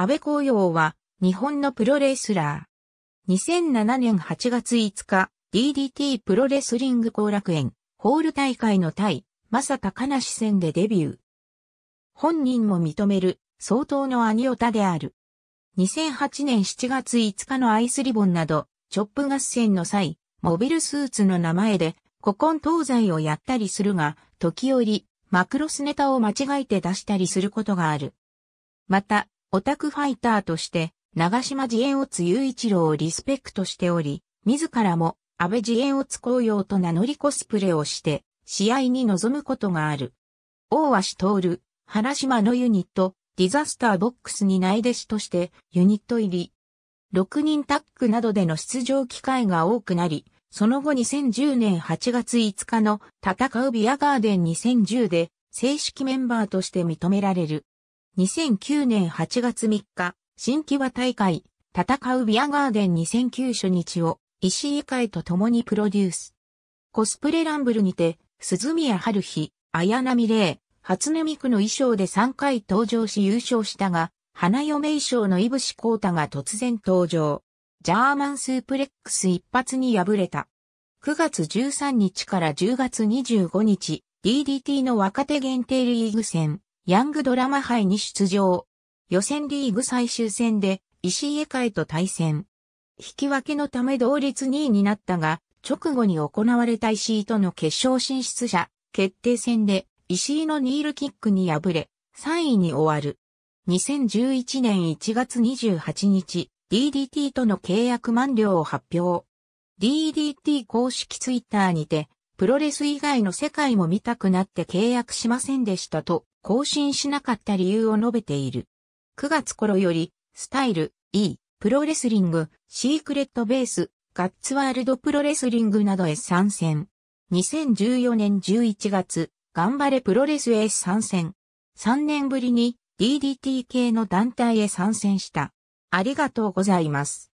安倍公陽は、日本のプロレスラー。2007年8月5日、DDT プロレスリング後楽園、ホール大会の対、正な梨戦でデビュー。本人も認める、相当の兄オタである。2008年7月5日のアイスリボンなど、チョップ合戦の際、モビルスーツの名前で、古今東西をやったりするが、時折、マクロスネタを間違えて出したりすることがある。また、オタクファイターとして、長島自演オツ雄一郎をリスペクトしており、自らも安倍自演オツ用と名乗りコスプレをして、試合に臨むことがある。大足徹、原島のユニット、ディザスターボックスに内弟子としてユニット入り。6人タッグなどでの出場機会が多くなり、その後2010年8月5日の戦うビアガーデン2010で正式メンバーとして認められる。2009年8月3日、新木場大会、戦うビアガーデン2009初日を、石井会と共にプロデュース。コスプレランブルにて、鈴宮春日、綾波玲、初音ミクの衣装で3回登場し優勝したが、花嫁衣装のいぶしこうたが突然登場。ジャーマンスープレックス一発に敗れた。9月13日から10月25日、DDT の若手限定リーグ戦。ヤングドラマ杯に出場。予選リーグ最終戦で石井絵会と対戦。引き分けのため同率2位になったが、直後に行われた石井との決勝進出者決定戦で石井のニールキックに敗れ、3位に終わる。2011年1月28日、DDT との契約満了を発表。DDT 公式ツイッターにて、プロレス以外の世界も見たくなって契約しませんでしたと、更新しなかった理由を述べている。9月頃より、スタイル、E、プロレスリング、シークレットベース、ガッツワールドプロレスリングなどへ参戦。2014年11月、頑張れプロレスへ参戦。3年ぶりに DDT 系の団体へ参戦した。ありがとうございます。